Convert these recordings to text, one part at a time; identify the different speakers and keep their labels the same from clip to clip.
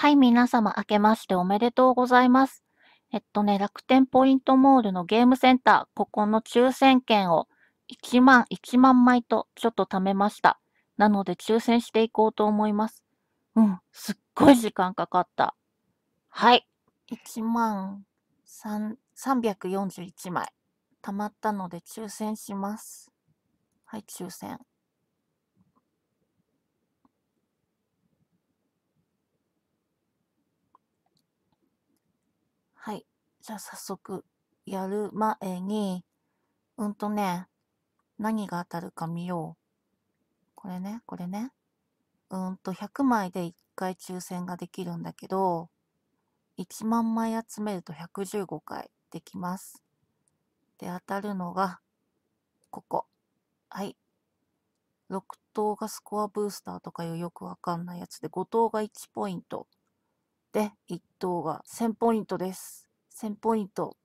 Speaker 1: はい、皆様、明けましておめでとうございます。えっとね、楽天ポイントモールのゲームセンター、ここの抽選券を1万、1万枚とちょっと貯めました。なので、抽選していこうと思います。うん、すっごい時間かかった。はい、1万3 341枚。貯まったので抽選します。はい、抽選。じゃあ早速やる前に、うんとね、何が当たるか見よう。これね、これね。うんと100枚で1回抽選ができるんだけど、1万枚集めると115回できます。で、当たるのが、ここ。はい。6等がスコアブースターとかいうよくわかんないやつで、5等が1ポイント。で、1等が1000ポイントです。1000ポイント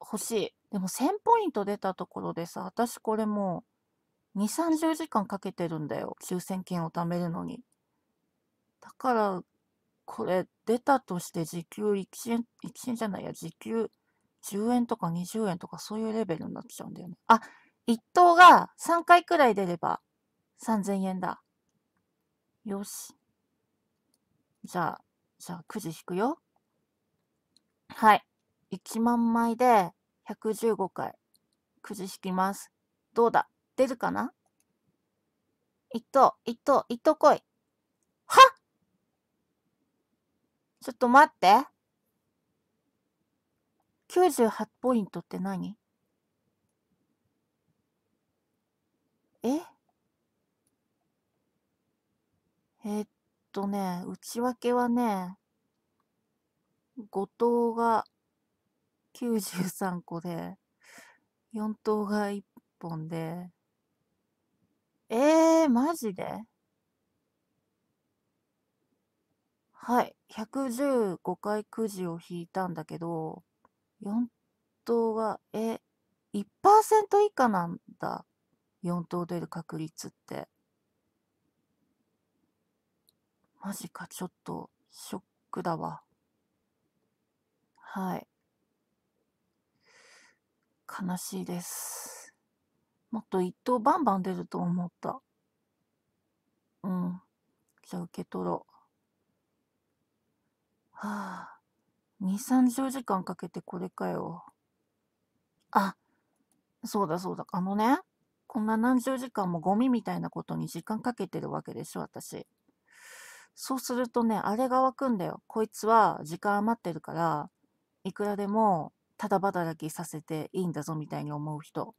Speaker 1: 欲しい。でも1000ポイント出たところでさ、私これもう2、30時間かけてるんだよ。9000件を貯めるのに。だから、これ出たとして時給1円、1円じゃないや、時給10円とか20円とかそういうレベルになっちゃうんだよね。あ、1等が3回くらい出れば3000円だ。よし。じゃあ、じゃあ9時引くよ。はい。1万枚で115回くじ引きます。どうだ出るかな一等、一等、一等来い。はちょっと待って。98ポイントって何ええっとね、内訳はね、後藤が93個で、4等が1本で、えー、マジではい。115回くじを引いたんだけど、4等が、え、1%以下なんだ。4等出る確率って。マジか、ちょっと、ショックだわ。はい。悲しいです。もっと一等バンバン出ると思った。うん。じゃあ受け取ろう。はあ。2、30時間かけてこれかよ。あ、そうだそうだ。あのね、こんな何十時間もゴミみたいなことに時間かけてるわけでしょ、私。そうするとね、あれが湧くんだよ。こいつは時間余ってるから、いくらでもただ働きさせていいんだぞみたいに思う人。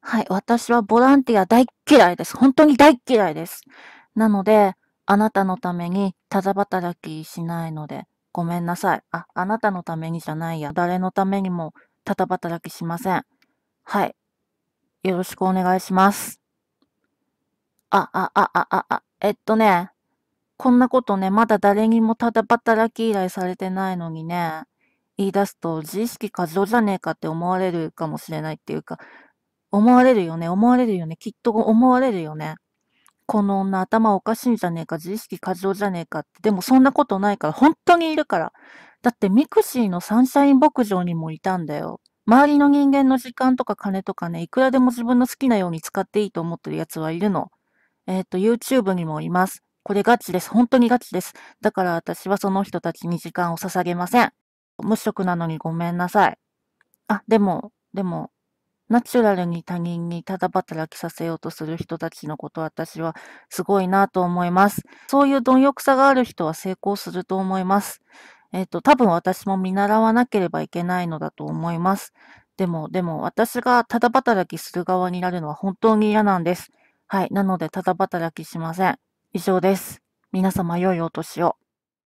Speaker 1: はい。私はボランティア大嫌いです。本当に大嫌いです。なので、あなたのためにただ働きしないので、ごめんなさい。あ、あなたのためにじゃないや。誰のためにもただ働きしません。はい。よろしくお願いします。あ、あ、あ、あ、あ、あ、えっとね、こんなことね、まだ誰にもただ働き依頼されてないのにね、言い出すと自意識過剰じゃねえかって思われるかもしれないっていうか、思われるよね、思われるよね、きっと思われるよね。この女頭おかしいんじゃねえか、自意識過剰じゃねえかって。でもそんなことないから、本当にいるから。だってミクシーのサンシャイン牧場にもいたんだよ。周りの人間の時間とか金とかね、いくらでも自分の好きなように使っていいと思ってる奴はいるの。えっ、ー、と、YouTube にもいます。これガチです。本当にガチです。だから私はその人たちに時間を捧げません。無職なのにごめんなさい。あ、でも、でも、ナチュラルに他人にただ働きさせようとする人たちのこと私はすごいなと思います。そういう貪欲さがある人は成功すると思います。えっ、ー、と、多分私も見習わなければいけないのだと思います。でも、でも私がただ働きする側になるのは本当に嫌なんです。はい。なので、ただ働きしません。以上です。皆様良いお年を。